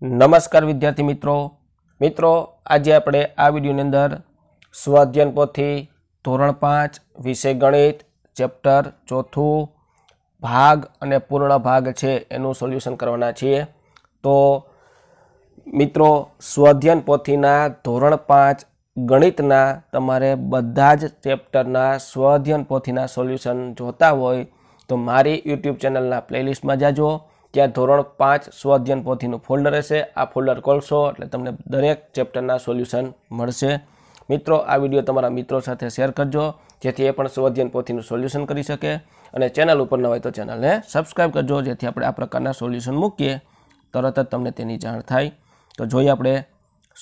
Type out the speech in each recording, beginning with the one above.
નમસ્કાર વિદ્યાર્થી મિત્રો મિત્રો આજે આપણે આ વિડીયોની અંદર સ્વાધ્યન પોથી ધોરણ પાંચ વિષય ગણિત ચેપ્ટર ચોથું ભાગ અને પૂર્ણ ભાગ છે એનું સોલ્યુશન કરવાના છીએ તો મિત્રો સ્વાધ્યન પોથીના ધોરણ પાંચ ગણિતના તમારે બધા જ ચેપ્ટરના સ્વાધ્યન પોથીના સોલ્યુશન જોતા હોય તો મારી યુટ્યુબ ચેનલના પ્લેલિસ્ટમાં જાજો ત્યાં ધોરણ પાંચ સ્વાધ્યન પોથીનું ફોલ્ડર રહેશે આ ફોલ્ડર ખોલશો એટલે તમને દરેક ચેપ્ટરના સોલ્યુશન મળશે મિત્રો આ વિડીયો તમારા મિત્રો સાથે શેર કરજો જેથી એ પણ સ્વાધ્યન પોથીનું સોલ્યુશન કરી શકે અને ચેનલ ઉપર ન હોય તો ચેનલને સબસ્ક્રાઈબ કરજો જેથી આપણે આ પ્રકારના સોલ્યુશન મૂકીએ તરત જ તમને તેની જાણ થાય તો જોઈએ આપણે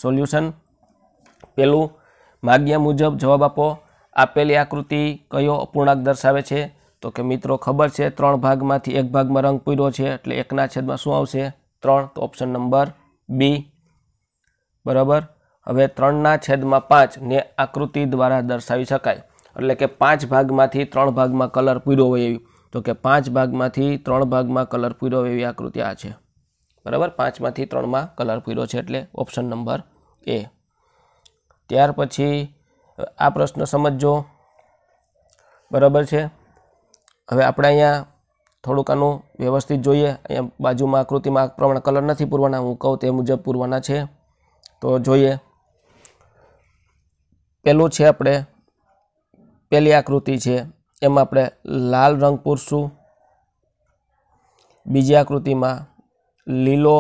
સોલ્યુશન પેલું માગ્યા મુજબ જવાબ આપો આપેલી આકૃતિ કયો અપૂર્ણાંક દર્શાવે છે તો કે મિત્રો ખબર છે ત્રણ ભાગમાંથી એક ભાગમાં રંગ પૂર્યો છે એટલે એકના છેદમાં શું આવશે ત્રણ તો ઓપ્શન નંબર બી બરાબર હવે ત્રણના છેદમાં પાંચને આકૃતિ દ્વારા દર્શાવી શકાય એટલે કે પાંચ ભાગમાંથી ત્રણ ભાગમાં કલર પૂર્યો હોય એવી તો કે પાંચ ભાગમાંથી ત્રણ ભાગમાં કલર પૂર્યો એવી આકૃતિ આ છે બરાબર પાંચમાંથી ત્રણમાં કલર પૂર્યો છે એટલે ઓપ્શન નંબર એ ત્યાર પછી આ પ્રશ્ન સમજો બરાબર છે હવે આપણે અહીંયા થોડુંક આનું વ્યવસ્થિત જોઈએ અહીંયા બાજુમાં આકૃતિમાં આ પ્રમાણે કલર નથી પૂરવાના હું કહું તે મુજબ પૂરવાના છે તો જોઈએ પહેલું છે આપણે પહેલી આકૃતિ છે એમાં આપણે લાલ રંગ પૂરશું બીજી આકૃતિમાં લીલો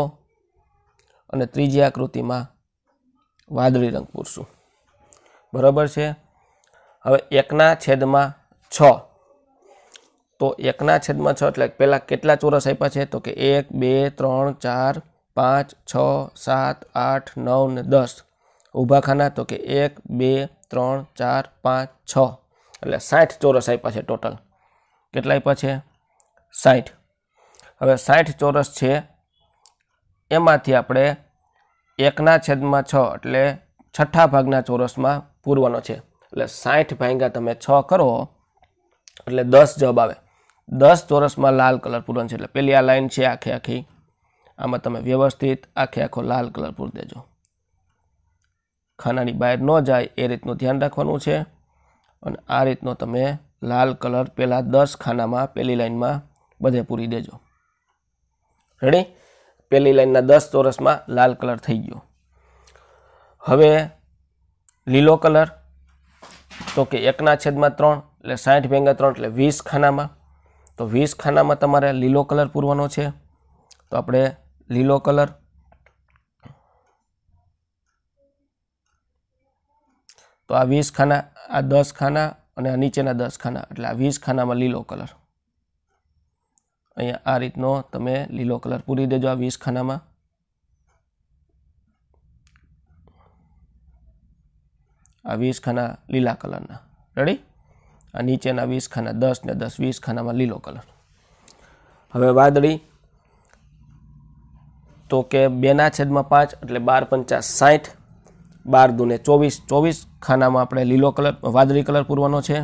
અને ત્રીજી આકૃતિમાં વાદળી રંગ પૂરશું બરાબર છે હવે એકના છેદમાં છ તો એકના છેદમાં છ એટલે પહેલાં કેટલા ચોરસ આપ્યા છે તો કે એક બે ત્રણ ચાર પાંચ છ સાત આઠ નવ ને દસ ઊભા ખાના તો કે એક બે ત્રણ ચાર પાંચ છ એટલે સાઠ ચોરસ આપ્યા છે ટોટલ કેટલા આપ્યા છે સાઠ હવે સાઠ ચોરસ છે એમાંથી આપણે એકના છેદમાં છ એટલે છઠ્ઠા ભાગના ચોરસમાં પૂરવાનો છે એટલે સાઠ ભાંગ્યા તમે છ કરો એટલે દસ જવાબ આવે દસ ચોરસમાં લાલ કલર પૂરણ છે એટલે પહેલી આ લાઇન છે આખે આખી આમાં તમે વ્યવસ્થિત આખે આખો લાલ કલર પૂર દેજો ખાનાની બહાર ન જાય એ રીતનું ધ્યાન રાખવાનું છે અને આ રીતનો તમે લાલ કલર પહેલાં દસ ખાનામાં પેલી લાઈનમાં બધે પૂરી દેજો રેડી પેલી લાઈનના દસ ચોરસમાં લાલ કલર થઈ ગયો હવે લીલો કલર તો કે એકના છેદમાં ત્રણ એટલે સાઠ ભેગા ત્રણ એટલે વીસ ખાનામાં તો વીસ ખાનામાં તમારે લીલો કલર પૂરવાનો છે તો આપણે લીલો કલર તો આ વીસ ખાના આ દસ ખાના અને આ નીચેના દસ ખાના એટલે આ વીસ ખાનામાં લીલો કલર અહીંયા આ રીતનો તમે લીલો કલર પૂરી દેજો આ વીસ ખાનામાં આ વીસ ખાના લીલા કલરના રેડી આ નીચેના વીસ ખાના દસ ને દસ વીસ ખાનામાં લીલો કલર હવે વાદળી તો કે બેના છેદમાં પાંચ એટલે બાર પંચાસ સાઠ બાર દુને ચોવીસ ચોવીસ ખાનામાં આપણે લીલો કલર વાદળી કલર પૂરવાનો છે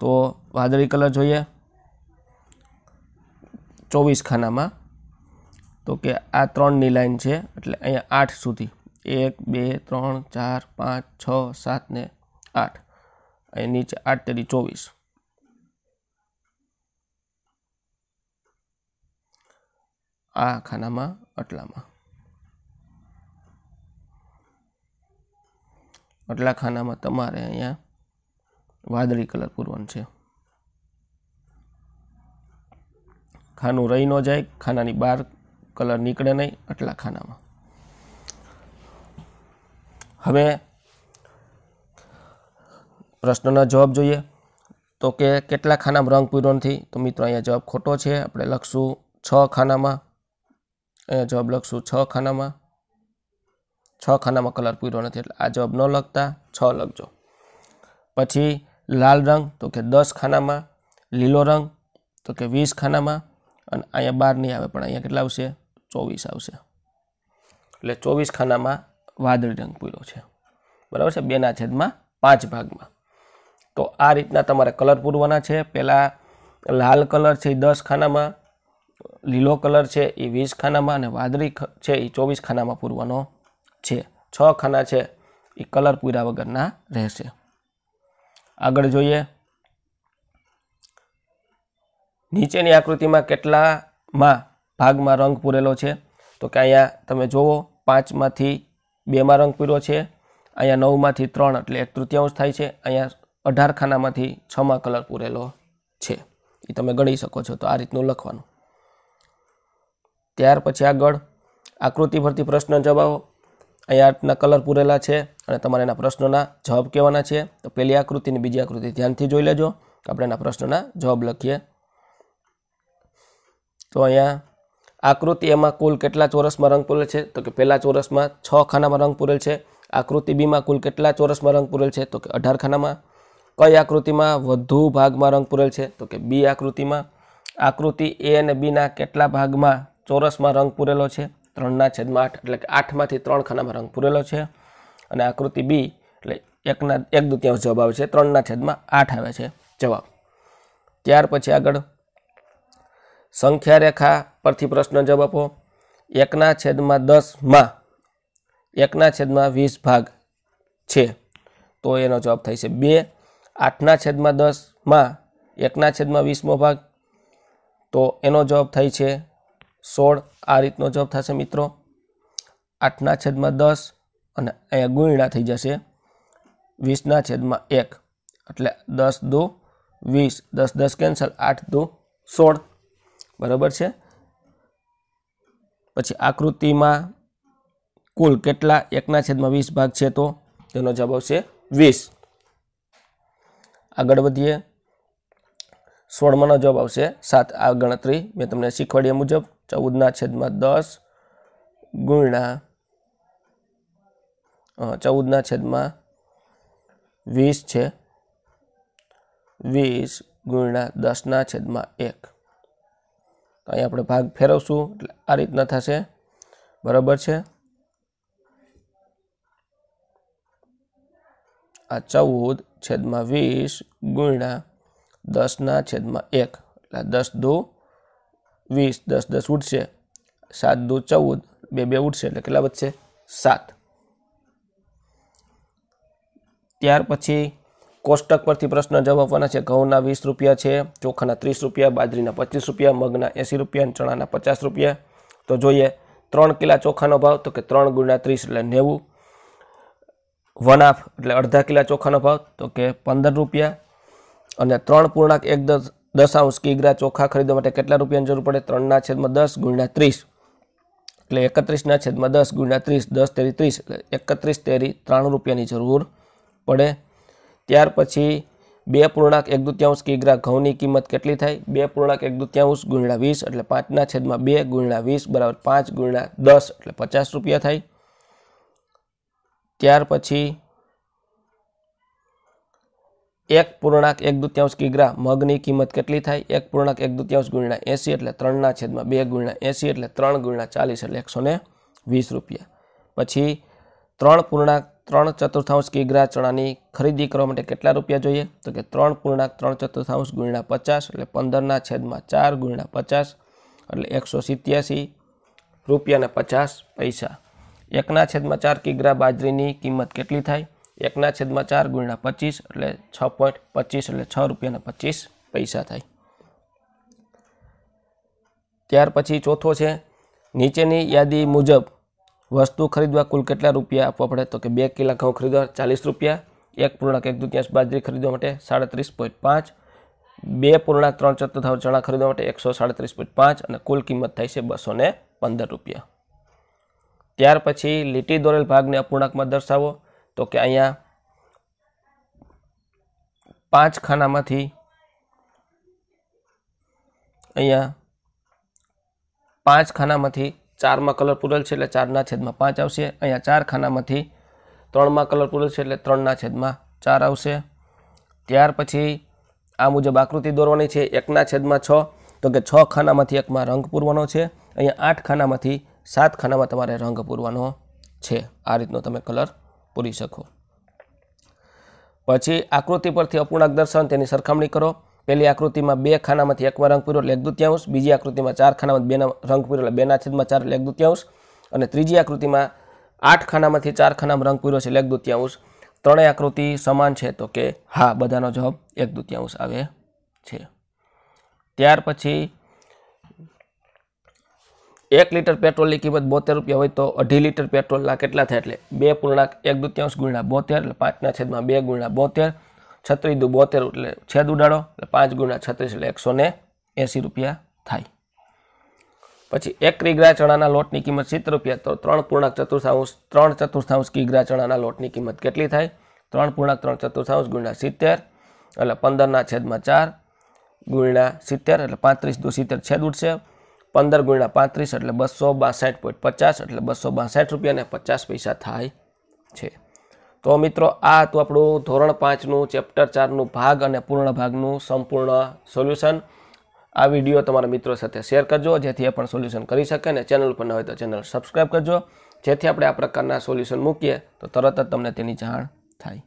તો વાદળી કલર જોઈએ ચોવીસ ખાનામાં તો કે આ ત્રણની લાઈન છે એટલે અહીંયા આઠ સુધી એક બે ત્રણ ચાર પાંચ છ સાત ને આઠ અહીં નીચે આઠ તેરી ચોવીસ આ ખાનામાં અટલામાં અટલા ખાનામાં તમારે અહીંયા વાદળી કલર પૂરવાનું છે ખાનું રહી ન જાય ખાનાની બહાર કલર નીકળે નહીં અટલા ખાનામાં હવે પ્રશ્નના જવાબ જોઈએ તો કે કેટલા ખાનામાં રંગ પૂર્યો નથી તો મિત્રો અહીંયા જવાબ ખોટો છે આપણે લખશું છ ખાનામાં અહીંયા જવાબ લખશું છ ખાનામાં છ ખાનામાં કલર પૂર્યો નથી એટલે આ જવાબ ન લખતા છ લખજો પછી લાલ રંગ તો કે દસ ખાનામાં લીલો રંગ તો કે વીસ ખાનામાં અને અહીંયા બાર નહીં આવે પણ અહીંયા કેટલા આવશે ચોવીસ આવશે એટલે ચોવીસ ખાનામાં વાદળી રંગ પૂર્યો છે બરાબર છે બેના છેદમાં પાંચ ભાગમાં તો આ રીતના તમારે કલર પૂરવાના છે પહેલાં લાલ કલર છે એ દસ ખાનામાં લીલો કલર છે એ વીસ ખાનામાં અને વાદળી છે એ ચોવીસ ખાનામાં પૂરવાનો છે છ ખાના છે એ કલર પૂર્યા વગરના રહેશે આગળ જોઈએ નીચેની આકૃતિમાં કેટલામાં ભાગમાં રંગ પૂરેલો છે તો કે અહીંયા તમે જુઓ પાંચમાંથી બેમાં રંગ પૂર્યો છે અહીંયા નવમાંથી ત્રણ એટલે એક તૃતીયાંશ થાય છે અહીંયા અઢાર ખાનામાંથી છમાં કલર પૂરેલો છે એ તમે ગણી શકો છો તો આ રીતનું લખવાનું ત્યાર પછી આગળ આકૃતિ પરથી પ્રશ્ન જવાબો અહીંયા આટના કલર પૂરેલા છે અને તમારે એના પ્રશ્નોના જવાબ કહેવાના છે તો પહેલી આકૃતિ બીજી આકૃતિ ધ્યાનથી જોઈ લેજો આપણે એના પ્રશ્નોના જવાબ લખીએ તો અહીંયા આકૃતિ એમાં કુલ કેટલા ચોરસમાં રંગ પૂરેલ છે તો કે પહેલાં ચોરસમાં છ ખાનામાં રંગ પૂરેલ છે આકૃતિ બીમાં કુલ કેટલા ચોરસમાં રંગ પૂરેલ છે તો કે અઢાર ખાનામાં કઈ આકૃતિમાં વધુ ભાગમાં રંગ પૂરેલ છે તો કે બી આકૃતિમાં આકૃતિ એ અને બીના કેટલા ભાગમાં ચોરસમાં રંગ પૂરેલો છે ત્રણના છેદમાં આઠ એટલે કે આઠમાંથી ત્રણ ખાનામાં રંગ પૂરેલો છે અને આકૃતિ બી એટલે એકના એક દુત્યાંશ જવાબ આવે છે ત્રણના છેદમાં આઠ આવે છે જવાબ ત્યાર પછી આગળ સંખ્યા રેખા પરથી પ્રશ્ન જવાબ આપો એકના છેદમાં દસમાં એકના છેદમાં વીસ ભાગ છે તો એનો જવાબ થાય છે બે આઠના છેદમાં દસમાં એકના છેદમાં વીસમો ભાગ તો એનો જવાબ થાય છે સોળ આ રીતનો જવાબ થશે મિત્રો આઠના છેદમાં દસ અને અહીંયા ગુણ્યા થઈ જશે વીસના છેદમાં એક એટલે દસ દુ વીસ દસ દસ કેન્સલ આઠ દુ સોળ બરાબર છે પછી આકૃતિમાં કુલ કેટલા એકના છેદમાં વીસ ભાગ છે તો તેનો જવાબ આવશે વીસ આગળ વધીએ સોળમાંનો જવાબ આવશે સાત આ ગણતરી મેં તમને શીખવાડ્યા મુજબ ચૌદના છેદમાં દસ ગુણ્યા ચૌદના છેદમાં વીસ છે વીસ ગુણ્યા દસના છેદમાં એક અહીં આપણે ભાગ ફેરવશું એટલે આ રીતના થશે બરાબર છે આ ચૌદ છેદમાં વીસ ગુણ્યા દસના છેદમાં એક એટલે દસ દો વીસ દસ દસ ઉઠશે સાત દો ચૌદ બે બે ઉઠશે એટલે કેટલા વધશે સાત ત્યાર પછી કોષ્ટક પરથી પ્રશ્ન જવાબ છે ઘઉંના વીસ રૂપિયા છે ચોખાના ત્રીસ રૂપિયા બાજરીના પચીસ રૂપિયા મગના એંસી રૂપિયા ચણાના પચાસ રૂપિયા તો જોઈએ ત્રણ કિલા ચોખાનો ભાવ તો કે ત્રણ ગુણ્યા ત્રીસ એટલે નેવું વન હાફ એટલે અડધા કિલા ચોખાનો ભાવ તો કે પંદર રૂપિયા અને ત્રણ પૂર્ણાંક એક દસ દસ આઉન્સ કિગ્રા ચોખા ખરીદવા માટે કેટલા રૂપિયાની જરૂર પડે ત્રણના છેદમાં દસ ગુણ્યા ત્રીસ એટલે એકત્રીસના છેદમાં દસ ગુણ્યા ત્રીસ દસ તેરી ત્રીસ એટલે એકત્રીસ તેરી ત્રણ રૂપિયાની જરૂર પડે ત્યાર પછી બે પૂર્ણાંક એક દુત્યાંશ કિગ્રા ઘઉંની કિંમત કેટલી થાય બે પૂર્ણાંક એક દુત્યાંશ ગુણ્યા વીસ એટલે પાંચના છેદમાં બે ગુણ્યા વીસ બરાબર પાંચ ગુણ્યા દસ એટલે પચાસ રૂપિયા થાય ત્યાર પછી એક પૂર્ણાંક એક દૂત્યાંશ કિગ્રા મગની કિંમત કેટલી થાય એક પૂર્ણાંક એક દૂત્યાંશ ગુણ્યા એંસી એટલે ત્રણના છેદમાં બે ગુણ્યા એંસી એટલે ત્રણ ગુણ્યા ચાલીસ એટલે એકસો ને વીસ રૂપિયા પછી ત્રણ પૂર્ણાંક ત્રણ ચતુર્થાંશ કિગ્રા ચણાની ખરીદી કરવા માટે કેટલા રૂપિયા જોઈએ તો કે ત્રણ પૂર્ણાંક ત્રણ ચતુર્થાંશ ગુણ્યા પચાસ એટલે પંદરના છેદમાં ચાર ગુણ્યા પચાસ એટલે એકસો સિત્યાસી રૂપિયાને પચાસ પૈસા એકના છેદમાં ચાર કિગ્રા બાજરીની કિંમત કેટલી થાય એકના છેદમાં ચાર ગુણ્યા પચીસ એટલે છ પોઈન્ટ પચીસ એટલે છ રૂપિયાના પચીસ પૈસા થાય ત્યાર પછી ચોથો છે નીચેની યાદી મુજબ વસ્તુ ખરીદવા કુલ કેટલા રૂપિયા આપવા પડે તો કે બે કિલા ઘઉં ખરીદવા ચાલીસ રૂપિયા એક પૂર્ણાંક એક દૂતિયાંશ બાજરી ખરીદવા માટે સાડત્રીસ પોઈન્ટ પાંચ બે પૂર્ણાંક ત્રણ ચતુર્થાંશ ચણા ખરીદવા માટે એકસો સાડત્રીસ પોઈન્ટ પાંચ અને કુલ કિંમત થાય છે બસો પંદર રૂપિયા ત્યાર પછી લીટી દોરેલ ભાગને અપૂર્ણાંકમાં દર્શાવો તો કે અહીંયા પાંચ ખાનામાંથી અહીંયા પાંચ ખાનામાંથી ચારમાં કલર પૂરેલ છે એટલે ચારના છેદમાં પાંચ આવશે અહીંયા ચાર ખાનામાંથી ત્રણમાં કલર પૂરેલ છે એટલે ત્રણના છેદમાં ચાર આવશે ત્યાર પછી આ મુજબ આકૃતિ દોરવાની છે એકના છેદમાં છ તો કે છ ખાનામાંથી એકમાં રંગ પૂરવાનો છે અહીંયા આઠ ખાનામાંથી સાત ખાનામાં તમારે રંગ પૂરવાનો છે આ રીતનો તમે કલર પૂરી શકો પછી આકૃતિ પરથી અપૂર્ણાંક દર્શન તેની સરખામણી કરો પહેલી આકૃતિમાં બે ખાનામાંથી એકમાં રંગ પૂર્યો એટલે એક દૂત્યાંશ બીજી આકૃતિમાં ચાર ખાનામાં બેના રંગ પૂર્યો એટલે બેના છેદમાં ચાર એટલે દુત્યાંશ અને ત્રીજી આકૃતિમાં આઠ ખાનામાંથી ચાર ખાનામાં રંગ પૂર્યો છે એટલે દુત્યાંશ દૂત્યાંશ ત્રણેય આકૃતિ સમાન છે તો કે હા બધાનો જવાબ એક દુત્યાંશ આવે છે ત્યાર પછી એક લીટર પેટ્રોલની કિંમત બોતેર રૂપિયા હોય તો અઢી લીટર પેટ્રોલના કેટલા થાય એટલે બે પૂર્ણાંક એક દૂત્યાંશ ગુણ્યા બોતેર એટલે પાંચના છેદમાં બે ગુણ્યા બોતેર છત્રીસ દુ બોતેર એટલે છેદ ઉડાડો એટલે પાંચ ગુણ્યા છત્રીસ એટલે એકસો ને એંસી રૂપિયા થાય પછી એક કિગ્રા ચણાના લોટની કિંમત સિત્તેર રૂપિયા તો ત્રણ પૂર્ણાંક ચતુર્થાંશ ત્રણ ચતુર્થાંશ કિગ્રા ચણાના લોટની કિંમત કેટલી થાય ત્રણ પૂર્ણાંક ત્રણ ચતુર્થાંશ ગુણ્યા સિત્તેર એટલે પંદરના છેદમાં ચાર ગુણ્યા સિત્તેર એટલે પાંત્રીસ દુ સિત્તેર છેદ ઉઠશે પંદર ગુણ્યા પાંત્રીસ એટલે બસો બાસઠ પોઈન્ટ પચાસ એટલે બસો બાસઠ રૂપિયા અને પચાસ પૈસા થાય છે તો મિત્રો આ હતું આપણું ધોરણ પાંચનું ચેપ્ટર ચારનું ભાગ અને પૂર્ણ ભાગનું સંપૂર્ણ સોલ્યુશન આ વિડીયો તમારા મિત્રો સાથે શેર કરજો જેથી એ પણ સોલ્યુશન કરી શકે અને ચેનલ પર ન હોય તો ચેનલ સબસ્ક્રાઈબ કરજો જેથી આપણે આ પ્રકારના સોલ્યુશન મૂકીએ તો તરત જ તમને તેની જાણ થાય